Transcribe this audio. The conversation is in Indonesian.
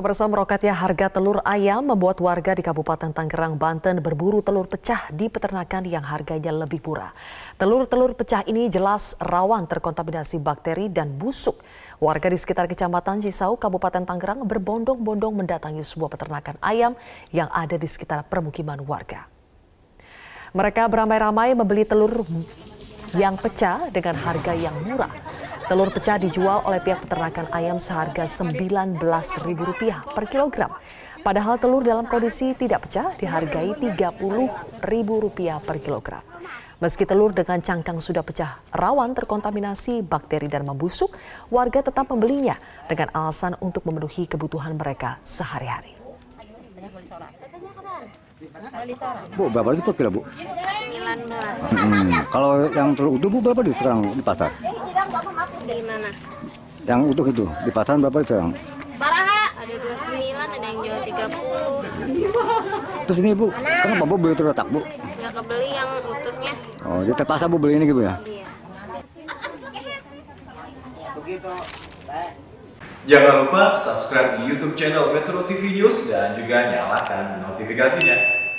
Pemirsa meroketnya harga telur ayam membuat warga di Kabupaten Tangerang, Banten berburu telur pecah di peternakan yang harganya lebih murah. Telur-telur pecah ini jelas rawan terkontaminasi bakteri dan busuk. Warga di sekitar Kecamatan Cisau, Kabupaten Tangerang berbondong-bondong mendatangi sebuah peternakan ayam yang ada di sekitar permukiman warga. Mereka beramai-ramai membeli telur yang pecah dengan harga yang murah. Telur pecah dijual oleh pihak peternakan ayam seharga Rp19.000 per kilogram. Padahal telur dalam kondisi tidak pecah dihargai Rp30.000 per kilogram. Meski telur dengan cangkang sudah pecah rawan terkontaminasi bakteri dan membusuk, warga tetap membelinya dengan alasan untuk memenuhi kebutuhan mereka sehari-hari. Bu, berapa itu per Bu? 19. Hmm. Kalau yang telur utuh, Bu, berapa di sekarang di pasar? Dari mana? Yang utuh itu, di pasaran berapa itu yang? Baraha, ada 29, ada yang jual 30. Terus ini Bu, kenapa Bu beli terotak Bu? Nggak kebeli yang utuhnya. Oh, jadi terpaksa Bu beli ini gitu ya? Iya. Begitu, Jangan lupa subscribe di YouTube channel Metro TV News dan juga nyalakan notifikasinya.